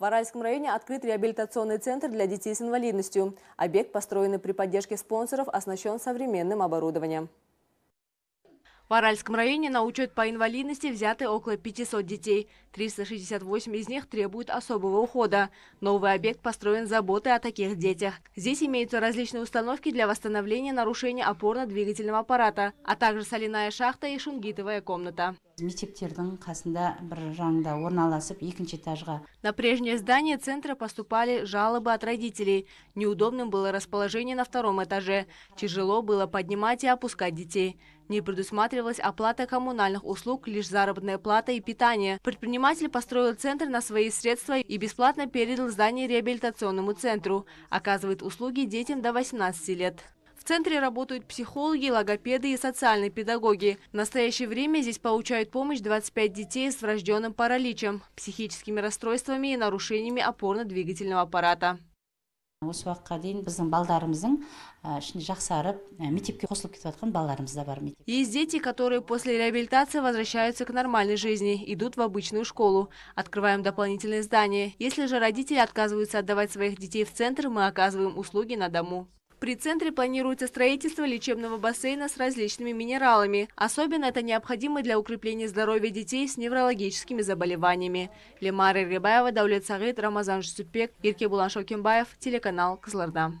В Аральском районе открыт реабилитационный центр для детей с инвалидностью. Объект, построенный при поддержке спонсоров, оснащен современным оборудованием. В Аральском районе на учет по инвалидности взяты около 500 детей. 368 из них требуют особого ухода. Новый объект построен заботой о таких детях. Здесь имеются различные установки для восстановления нарушения опорно-двигательного аппарата, а также соляная шахта и шунгитовая комната. На прежнее здание центра поступали жалобы от родителей. Неудобным было расположение на втором этаже. Тяжело было поднимать и опускать детей. Не предусматривалась оплата коммунальных услуг, лишь заработная плата и питание. Предприниматель построил центр на свои средства и бесплатно передал здание реабилитационному центру. Оказывает услуги детям до 18 лет. В центре работают психологи, логопеды и социальные педагоги. В настоящее время здесь получают помощь 25 детей с врожденным параличем, психическими расстройствами и нарушениями опорно-двигательного аппарата осы уақытқа дейін біздің балдарымыздың а, ішінде жақсарып а, мектепке қосылып кетіп жатқан балаларымыз да бар есть дети которые после реабилитации возвращаются к нормальной жизни идут в обычную школу открываем дополнительные здания если же родители отказываются отдавать своих детей в центр мы оказываем услуги на дому при центре планируется строительство лечебного бассейна с различными минералами. Особенно это необходимо для укрепления здоровья детей с неврологическими заболеваниями. Лемар Рибаева, Даулет Сагыт, Рамазан Жусупек, Ирке Булан телеканал Казларда.